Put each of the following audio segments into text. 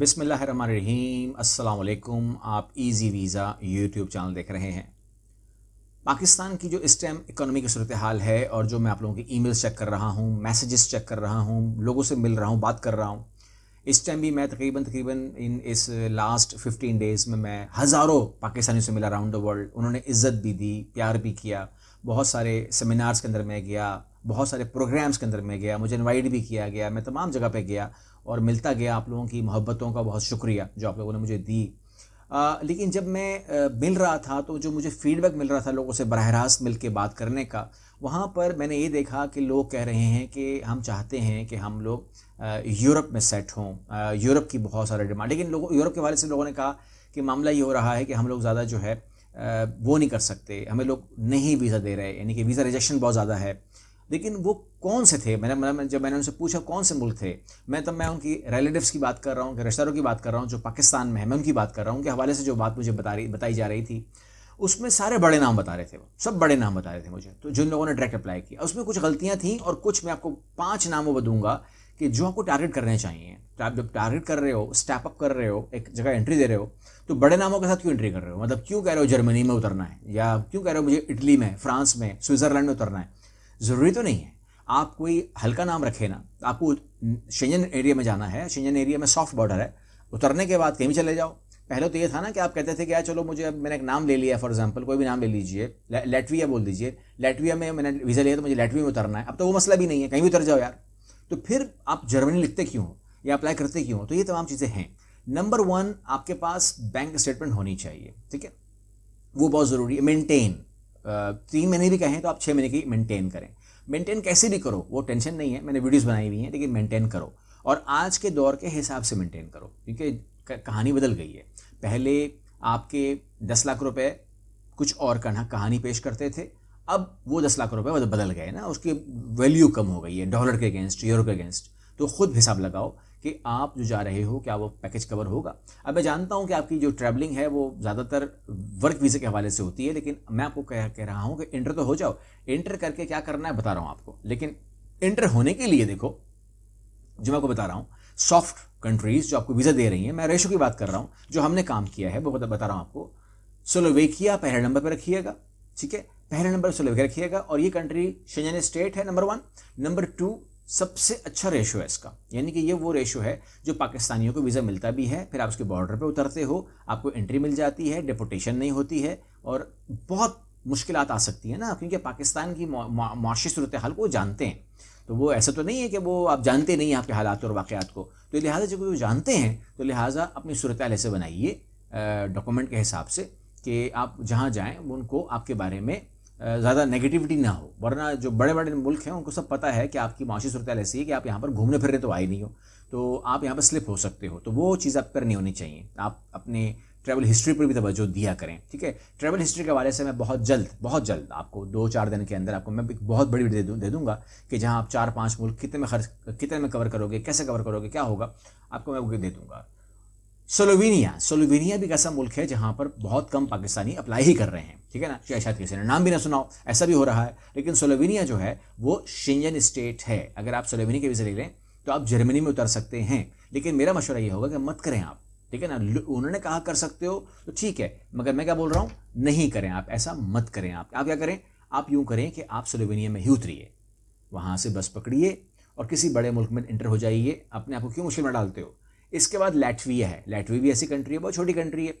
बिसमीम अल्लाम आप इजी वीज़ा यूट्यूब चैनल देख रहे हैं पाकिस्तान की जो इस टाइम इकोनॉमी की सूरत हाल है और जो मैं आप लोगों की ईमेल्स चेक कर रहा हूँ मैसेजेस चेक कर रहा हूँ लोगों से मिल रहा हूँ बात कर रहा हूँ इस टाइम भी मैं तकरीबन तकरीबन इन इस लास्ट फिफ्टीन डेज़ में मैं हज़ारों पाकिस्तानियों से मिला राउंड द वर्ल्ड उन्होंने इज़्ज़त भी दी प्यार भी किया बहुत सारे सेमिनार्स के अंदर मैं गया बहुत सारे प्रोग्राम्स के अंदर मैं गया मुझे इनवाइट भी किया गया मैं तमाम जगह पे गया और मिलता गया आप लोगों की मोहब्बतों का बहुत शुक्रिया जो आप लोगों ने मुझे दी आ, लेकिन जब मैं आ, मिल रहा था तो जो मुझे फीडबैक मिल रहा था लोगों से बरह रास्त मिल के बात करने का वहाँ पर मैंने ये देखा कि लोग कह रहे हैं कि हम चाहते हैं कि हम लोग यूरोप में सेट हों यूरोप की बहुत सारे डिमांड लेकिन लोगों यूरोप के वाले से लोगों ने कहा कि मामला ये हो रहा है कि हम लोग ज़्यादा जो है वो नहीं कर सकते हमें लोग नहीं वीज़ा दे रहे यानी कि वीज़ा रिजेक्शन बहुत ज़्यादा है लेकिन वो कौन से थे मैंने मैं, जब मैंने उनसे पूछा कौन से मुल्क थे मैं तब तो, मैं उनकी रिलेटिव्स की बात कर रहा हूँ कि रिश्तेदारों की बात कर रहा हूँ जो पाकिस्तान में है मैं उनकी बात कर रहा हूँ उनके हवाले से जो बात मुझे बता रही बताई जा रही थी उसमें सारे बड़े नाम बता रहे थे वो सब बड़े नाम बता रहे थे मुझे तो जिन लोगों ने डायरेक्ट अप्लाई किया उसमें कुछ गलतियाँ थी और कुछ मैं आपको पाँच नाम वो कि जो आपको टारगेट करने चाहिए तो आप जब टारगेट कर रहे हो स्टैपअप अप कर रहे हो एक जगह एंट्री दे रहे हो तो बड़े नामों के साथ क्यों एंट्री कर रहे हो मतलब क्यों कह रहे हो जर्मनी में उतरना है या क्यों कह रहे हो मुझे इटली में फ्रांस में स्विट्ज़रलैंड में उतरना है ज़रूरी तो नहीं है आप कोई हल्का नाम रखे ना आपको शेंजन एरिया में जाना है शेंजन एरिया में सॉफ्ट बॉर्डर है उतरने के बाद कहीं चले जाओ पहले तो ये था ना कि आप कहते थे कि यार चलो मुझे अब मैंने एक नाम ले लिया फॉर एग्जाम्पल कोई भी नाम ले लीजिए लेटविया बोल दीजिए लेटविया में मैंने वीज़ा लिया तो मुझे लेटविया में उतरना है अब तो वो मसला भी नहीं है कहीं भी उतर जाओ यार तो फिर आप जर्मनी लिखते क्यों हो या अप्लाई करते क्यों हो तो ये तमाम चीज़ें हैं नंबर वन आपके पास बैंक स्टेटमेंट होनी चाहिए ठीक है वो बहुत ज़रूरी है मेनटेन तीन महीने भी कहें तो आप छः महीने की मेंटेन करें मेंटेन कैसे भी करो वो टेंशन नहीं है मैंने वीडियोस बनाई हुई हैं लेकिन मेंटेन करो और आज के दौर के हिसाब से मेंटेन करो क्योंकि कहानी बदल गई है पहले आपके दस लाख रुपए कुछ और करना कहानी पेश करते थे अब वो दस लाख रुपए बदल गए ना उसकी वैल्यू कम हो गई है डॉलर के अगेंस्ट यूरो के अगेंस्ट तो खुद हिसाब लगाओ कि आप जो जा रहे हो क्या वो पैकेज कवर होगा अब मैं जानता हूँ कि आपकी जो ट्रैवलिंग है वो ज़्यादातर वर्क वीज़े के हवाले से होती है लेकिन मैं आपको कह कह रहा हूँ कि इंटर तो हो जाओ इंटर करके क्या करना है बता रहा हूँ आपको लेकिन इंटर होने के लिए देखो जो मैं आपको बता रहा हूँ सॉफ्ट कंट्रीज़ जो आपको वीज़ा दे रही हैं मैं रेशो की बात कर रहा हूँ जो हमने काम किया है वो बता रहा हूँ आपको सोलोवेकिया पहले नंबर पर रखिएगा ठीक है पहले नंबर सोलोवेकिया रखिएगा और ये कंट्री शेंजन स्टेट है नंबर वन नंबर टू सबसे अच्छा रेशो है इसका यानी कि ये वो रेशो है जो पाकिस्तानियों को वीज़ा मिलता भी है फिर आप उसके बॉर्डर पे उतरते हो आपको एंट्री मिल जाती है डिपोटेशन नहीं होती है और बहुत मुश्किल आ सकती हैं ना क्योंकि पाकिस्तान की माशी सूरत हाल को जानते हैं तो वो ऐसा तो नहीं है कि वो आप जानते नहीं आपके हालात और वाक़ात को तो लिहाजा जब वो जानते हैं तो लिहाजा अपनी सूरत हाल ऐसे बनाइए डॉक्यूमेंट के हिसाब से कि आप जहाँ जाएँ उनको आपके बारे में ज़्यादा नेगेटिविटी ना हो वरना जो बड़े बड़े मुल्क हैं उनको सब पता है कि आपकी माशी सूरत ऐसी है कि आप यहाँ पर घूमने फिरने तो आए नहीं हो तो आप यहाँ पर स्लिप हो सकते हो तो वो चीज़ आप पर नहीं होनी चाहिए आप अपने ट्रैवल हिस्ट्री पर भी तवज्जो दिया करें ठीक है ट्रैवल हिस्ट्री के हवाले से मैं बहुत जल्द बहुत जल्द आपको दो चार दिन के अंदर आपको मैं एक बहुत बड़ी वीडियो दे दे दूँगा कि जहाँ आप चार पाँच मुल्क कितने में खर्च कितने में कवर करोगे कैसे कवर करोगे क्या होगा आपको मैं वो दे दूँगा सोलोवेनिया सोलोवेनिया भी एक ऐसा मुल्क है जहाँ पर बहुत कम पाकिस्तानी अप्लाई ही कर रहे हैं ठीक है ना चाहे शायद किसी ने नाम भी ना सुनाओ ऐसा भी हो रहा है लेकिन सोलोवेनिया जो है वो शिंजन स्टेट है अगर आप सोलोवेनिया के वीज़ा ले लें तो आप जर्मनी में उतर सकते हैं लेकिन मेरा मशवरा ये होगा कि मत करें आप ठीक है ना उन्होंने कहा कर सकते हो तो ठीक है मगर मैं क्या बोल रहा हूँ नहीं करें आप ऐसा मत करें आप आप क्या करें आप यूँ करें कि आप सोलोवेनिया में ही उतरिए वहाँ से बस पकड़िए और किसी बड़े मुल्क में इंटर हो जाइए अपने आप को क्यों मुश्किल में डालते हो इसके बाद लैटविया है लैटविया भी ऐसी कंट्री है बहुत छोटी कंट्री है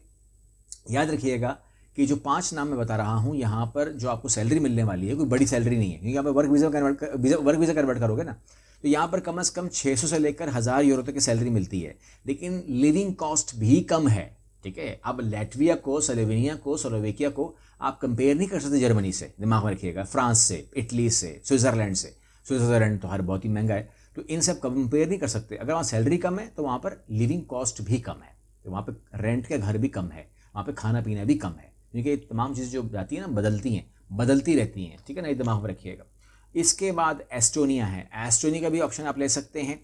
याद रखिएगा कि जो पांच नाम मैं बता रहा हूँ यहाँ पर जो आपको सैलरी मिलने वाली है कोई बड़ी सैलरी नहीं है क्योंकि यहाँ पर work visa convert work visa convert करोगे ना तो यहाँ पर कम से कम 600 से लेकर हज़ार यूरो तक की सैलरी मिलती है लेकिन लिविंग कॉस्ट भी कम है ठीक है अब लेटविया को सलोवेनिया को सलोवेकिया को आप कंपेयर नहीं कर सकते जर्मनी से दिमाग में रखिएगा फ्रांस से इटली से स्विट्ज़रलैंड से स्विट्ज़रलैंड तो हर बहुत ही महंगा है तो इन सब कंपेयर नहीं कर सकते अगर वहाँ सैलरी कम है तो वहाँ पर लिविंग कॉस्ट भी कम है तो वहाँ पर रेंट का घर भी कम है वहाँ पर खाना पीना भी कम है क्योंकि तमाम चीज़ें जो जाती हैं ना बदलती हैं बदलती रहती हैं ठीक है ना ये दिमाग में रखिएगा इसके बाद एस्टोनिया है एस्टोनिया का भी ऑप्शन आप ले सकते हैं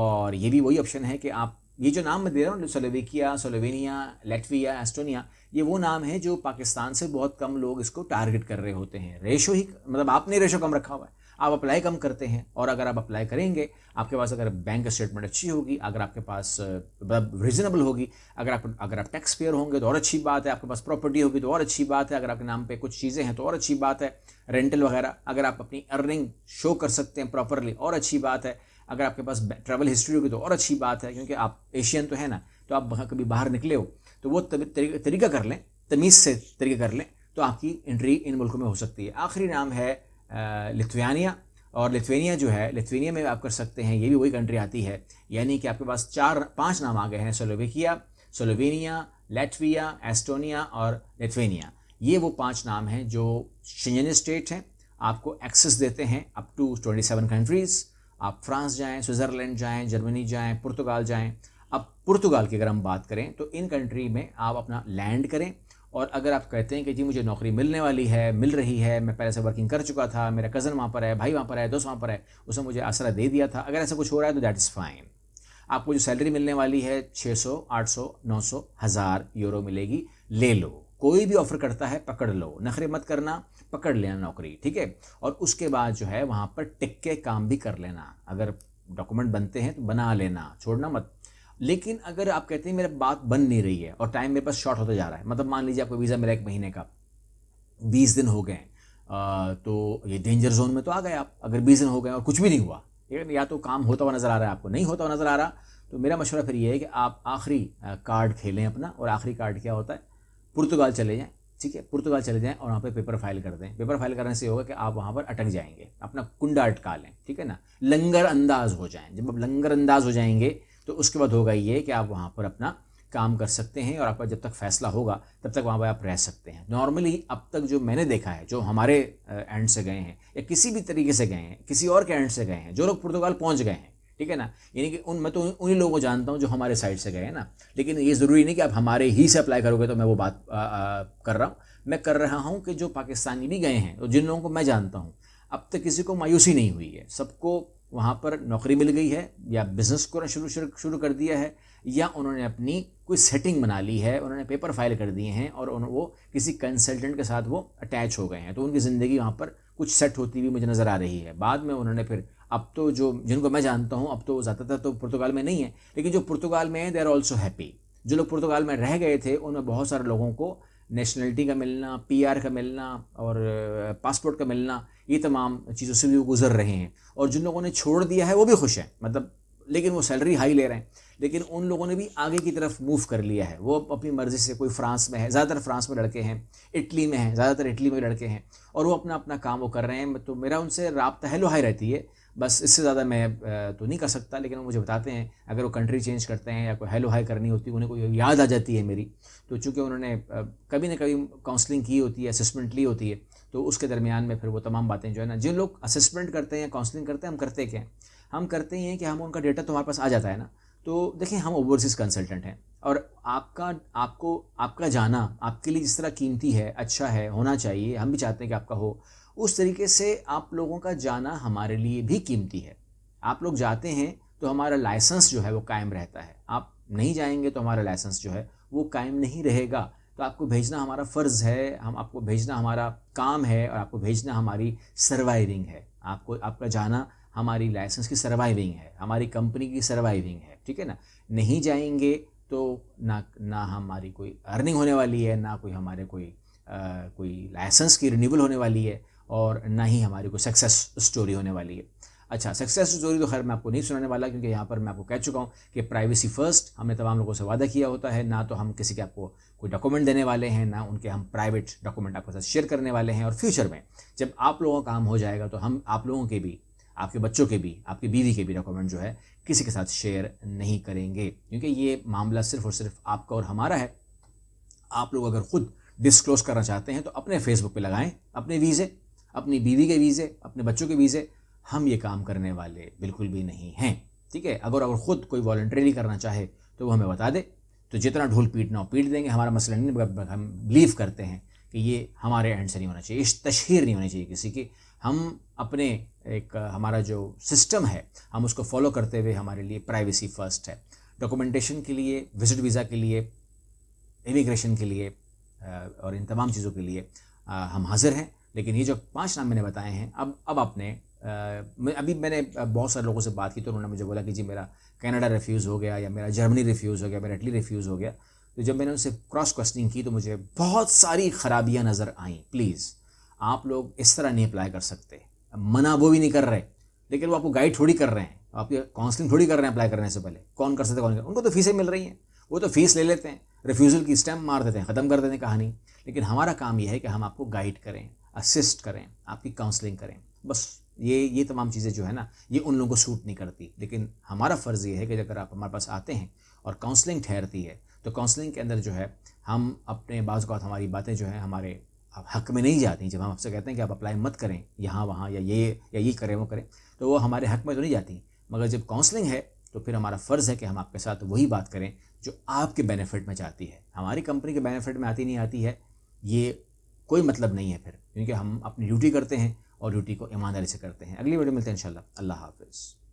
और ये भी वही ऑप्शन है कि आप ये जो नाम मैं दे रहा हूँ सोलोविकिया सोलोवेनिया लेटविया एस्टोनिया ये वो नाम है जो पाकिस्तान से बहुत कम लोग इसको टारगेट कर रहे होते हैं रेशो ही मतलब आपने रेशो कम रखा हुआ है आप अप्लाई कम करते हैं और अगर आप अप्लाई करेंगे आपके पास अगर बैंक स्टेटमेंट अच्छी होगी अगर आपके पास मतलब रीजनेबल होगी अगर आप अगर आप टैक्स पेयर होंगे तो और अच्छी बात है आपके पास प्रॉपर्टी होगी तो और अच्छी बात है अगर आपके नाम पर कुछ चीज़ें हैं तो और अच्छी बात है रेंटल वगैरह अगर आप अपनी अर्निंग शो कर सकते हैं प्रॉपरली और अच्छी बात है अगर आपके पास ट्रैवल हिस्ट्री होगी तो और अच्छी बात है क्योंकि आप एशियन तो है ना तो आप वहाँ कभी बाहर निकले हो तो वो तरीका कर लें तमीज़ से तरीका कर लें तो आपकी एंट्री इन मुल्कों में हो सकती है आखिरी नाम है लिथुआनिया और लिथुआनिया जो है लिथुआनिया में आप कर सकते हैं ये भी वही कंट्री आती है यानी कि आपके पास चार पांच नाम आ गए हैं सोलोविकिया सोलोवेनिया लेटविया एस्टोनिया और लिथुआनिया ये वो पांच नाम हैं जो शंजन स्टेट हैं आपको एक्सेस देते हैं up to twenty seven countries आप फ्रांस जाएँ स्विट्ज़रलैंड जाएँ जर्मनी जाएँ पुर्तगाल जाएँ अब पुर्तगाल की अगर हम बात करें तो इन कंट्री में आप अपना लैंड करें और अगर आप कहते हैं कि जी मुझे नौकरी मिलने वाली है मिल रही है मैं पहले से वर्किंग कर चुका था मेरा कज़न वहाँ पर है भाई वहाँ पर है दोस्त वहाँ पर है उसने मुझे आसरा दे दिया था अगर ऐसा कुछ हो रहा है तो दैट इज़ फाइन आपको जो सैलरी मिलने वाली है 600, 800, 900, हज़ार यूरो मिलेगी ले लो कोई भी ऑफ़र करता है पकड़ लो नखरे मत करना पकड़ लेना नौकरी ठीक है और उसके बाद जो है वहाँ पर टिक के काम भी कर लेना अगर डॉक्यूमेंट बनते हैं तो बना लेना छोड़ना मत लेकिन अगर आप कहते हैं मेरा बात बन नहीं रही है और टाइम मेरे पास शॉर्ट होता जा रहा है मतलब मान लीजिए आपका वीज़ा मेरा एक महीने का बीस दिन हो गए तो ये डेंजर जोन में तो आ गए आप अगर बीस दिन हो गए और कुछ भी नहीं हुआ या तो काम होता हुआ नज़र आ रहा है आपको नहीं होता हुआ नज़र आ रहा तो मेरा मशवरा फिर ये है कि आप आखिरी कार्ड खेलें अपना और आखिरी कार्ड क्या होता है पुर्तगाल चले जाएँ ठीक है पुर्तगाल चले जाएँ और वहाँ पे पेपर फाइल कर दें पेपर फाइल करने से होगा कि आप वहाँ पर अटक जाएंगे अपना कुंडा अटका लें ठीक है ना लंगर अंदाज हो जाएँ जब आप लंगर अंदाज हो जाएंगे तो उसके बाद होगा ये कि आप वहाँ पर अपना काम कर सकते हैं और आपका जब तक फैसला होगा तब तक वहाँ पर आप रह सकते हैं नॉर्मली अब तक जो मैंने देखा है जो हमारे एंड से गए हैं या किसी भी तरीके से गए हैं किसी और के एंड से गए हैं जो लोग पुर्तगाल पहुँच गए हैं ठीक है ना यानी कि उन मैं तो उन्हीं लोगों को जानता हूँ जो हमारे साइड से गए हैं ना लेकिन ये ज़रूरी नहीं कि आप हमारे ही से अप्लाई करोगे तो मैं वो बात कर रहा हूँ मैं कर रहा हूँ कि जो पाकिस्तानी भी गए हैं तो जिन लोगों को मैं जानता हूँ अब तक किसी को मायूसी नहीं हुई है सबको वहाँ पर नौकरी मिल गई है या बिज़नेस को शुरू शुरू कर दिया है या उन्होंने अपनी कोई सेटिंग बना ली है उन्होंने पेपर फाइल कर दिए हैं और वो किसी कंसल्टेंट के साथ वो अटैच हो गए हैं तो उनकी ज़िंदगी वहाँ पर कुछ सेट होती हुई मुझे नज़र आ रही है बाद में उन्होंने फिर अब तो जो जिनको मैं जानता हूँ अब तो ज़्यादातर तो पुर्तगाल में नहीं है लेकिन जो पुर्तगाल में है दे आर ऑल्सो हैप्पी जो लोग पुर्तगाल में रह गए थे उनमें बहुत सारे लोगों को नेशनलिटी का मिलना पीआर का मिलना और पासपोर्ट uh, का मिलना ये तमाम चीज़ों से भी वो गुजर रहे हैं और जिन लोगों ने छोड़ दिया है वो भी खुश हैं मतलब लेकिन वो सैलरी हाई ले रहे हैं लेकिन उन लोगों ने भी आगे की तरफ मूव कर लिया है वो अपनी मर्ज़ी से कोई फ्रांस में है ज़्यादातर फ्रांस में लड़के हैं इटली में हैं ज़्यादातर इटली में लड़के हैं और वो अपना अपना काम वो कर रहे हैं तो मेरा उनसे रबता है हाई रहती है बस इससे ज़्यादा मैं तो नहीं कर सकता लेकिन वो मुझे बताते हैं अगर वो कंट्री चेंज करते हैं या कोई हेलो हाई करनी होती है उन्हें कोई याद आ जाती है मेरी तो चूँकि उन्होंने कभी ना कभी काउंसलिंग की होती है असेसमेंट ली होती है तो उसके दरमियान में फिर वो तमाम बातें जो है ना जिन लोग असेसमेंट करते हैं काउंसलिंग करते हैं हम करते क्या हैं हम करते हैं कि हम उनका डेटा तो हमारे पास आ जाता है ना तो देखिए हम ओवरसीज़ कंसल्टेंट हैं और आपका आपको आपका जाना आपके लिए जिस तरह कीमती है अच्छा है होना चाहिए हम भी चाहते हैं कि आपका हो उस तरीके से आप लोगों का जाना हमारे लिए भी कीमती है आप लोग जाते हैं तो हमारा लाइसेंस जो है वो कायम रहता है आप नहीं जाएंगे तो हमारा लाइसेंस जो है वो कायम नहीं रहेगा तो आपको भेजना हमारा फ़र्ज़ है हम आपको भेजना हमारा काम है और आपको भेजना हमारी सर्वाइविंग है आपको आपका जाना हमारी लाइसेंस की सर्वाइविंग है हमारी कंपनी की सर्वाइविंग है ठीक है ना नहीं जाएंगे तो ना ना हमारी कोई अर्निंग होने वाली है ना कोई हमारे कोई आ, कोई लाइसेंस की रिन्यूअल होने वाली है और ना ही हमारी कोई सक्सेस स्टोरी होने वाली है अच्छा सक्सेस स्टोरी तो खैर मैं आपको नहीं सुनाने वाला क्योंकि यहाँ पर मैं आपको कह चुका हूँ कि प्राइवेसी फर्स्ट हमने तमाम लोगों से वादा किया होता है ना तो हम किसी के आपको कोई डॉक्यूमेंट देने वाले हैं ना उनके हम प्राइवेट डॉक्यूमेंट आपके साथ शेयर करने वाले हैं और फ्यूचर में जब आप लोगों का काम हो जाएगा तो हम आप लोगों के भी आपके बच्चों के भी आपकी बीवी के भी डॉक्यूमेंट जो है किसी के साथ शेयर नहीं करेंगे क्योंकि ये मामला सिर्फ और सिर्फ आपका और हमारा है आप लोग अगर खुद डिस्क्लोज करना चाहते हैं तो अपने फेसबुक पे लगाएं अपने वीज़े अपनी बीवी के वीज़े अपने बच्चों के वीज़े हम ये काम करने वाले बिल्कुल भी नहीं हैं ठीक है अगर अगर ख़ुद कोई वॉल्ट्रेली करना चाहे तो वो हमें बता दे तो जितना ढोल पीटना हो पीट देंगे हमारा मसला नहीं हम बिलीव करते हैं कि ये हमारे एंड से नहीं होना चाहिए इस तशहर नहीं होनी चाहिए किसी की हम अपने एक हमारा जो सिस्टम है हम उसको फॉलो करते हुए हमारे लिए प्राइवेसी फर्स्ट है डॉक्यूमेंटेशन के लिए विजिट वीज़ा के लिए इमिग्रेशन के लिए और इन तमाम चीज़ों के लिए हम हाजिर हैं लेकिन ये जो पांच नाम मैंने बताए हैं अब अब आपने मैं अभी मैंने बहुत सारे लोगों से बात की तो उन्होंने मुझे बोला कि जी मेरा कनाडा रिफ्यूज़ हो गया या मेरा जर्मनी रिफ्यूज़ हो गया मेरा इटली रिफ्यूज़ हो गया तो जब मैंने उनसे क्रॉस क्वेश्चनिंग की तो मुझे बहुत सारी खराबियाँ नज़र आईं प्लीज़ आप लोग इस तरह नहीं अप्लाई कर सकते मना वो भी नहीं कर रहे लेकिन वो आपको गाइड थोड़ी कर रहे हैं आप काउंसलिंग थोड़ी कर रहे हैं अप्लाई करने से पहले कौन कर सकते कौन कर उनको तो फीसें मिल रही हैं वो तो फीस ले लेते हैं रिफ्यूज़ल की स्टैम्प मार देते हैं ख़त्म कर देते हैं कहानी लेकिन हमारा काम यह है कि हम आपको गाइड करें असिस्ट करें आपकी काउंसलिंग करें बस ये ये तमाम चीज़ें जो है ना ये उन लोगों को सूट नहीं करती लेकिन हमारा फ़र्ज़ ये है कि अगर आप हमारे पास आते हैं और काउंसलिंग ठहरती है तो काउंसलिंग के अंदर जो है हम अपने बाज़ात हमारी बातें जो है हमारे हक में नहीं जाती जब हम आपसे कहते हैं कि आप अप्लाई मत करें यहाँ वहाँ या ये या ये करें वो करें तो वो हमारे हक में तो नहीं जाती मगर जब काउंसलिंग है तो फिर हमारा फ़र्ज़ है कि हम आपके साथ वही बात करें जो आपके बेनिफिट में चाहती है हमारी कंपनी के बेनिफिट में आती नहीं आती है ये कोई मतलब नहीं है फिर क्योंकि हम अपनी ड्यूटी करते हैं और ड्यूटी को ईमानदारी से करते हैं अगली वीडियो मिलते हैं इंशाल्लाह अल्लाह हाफिज़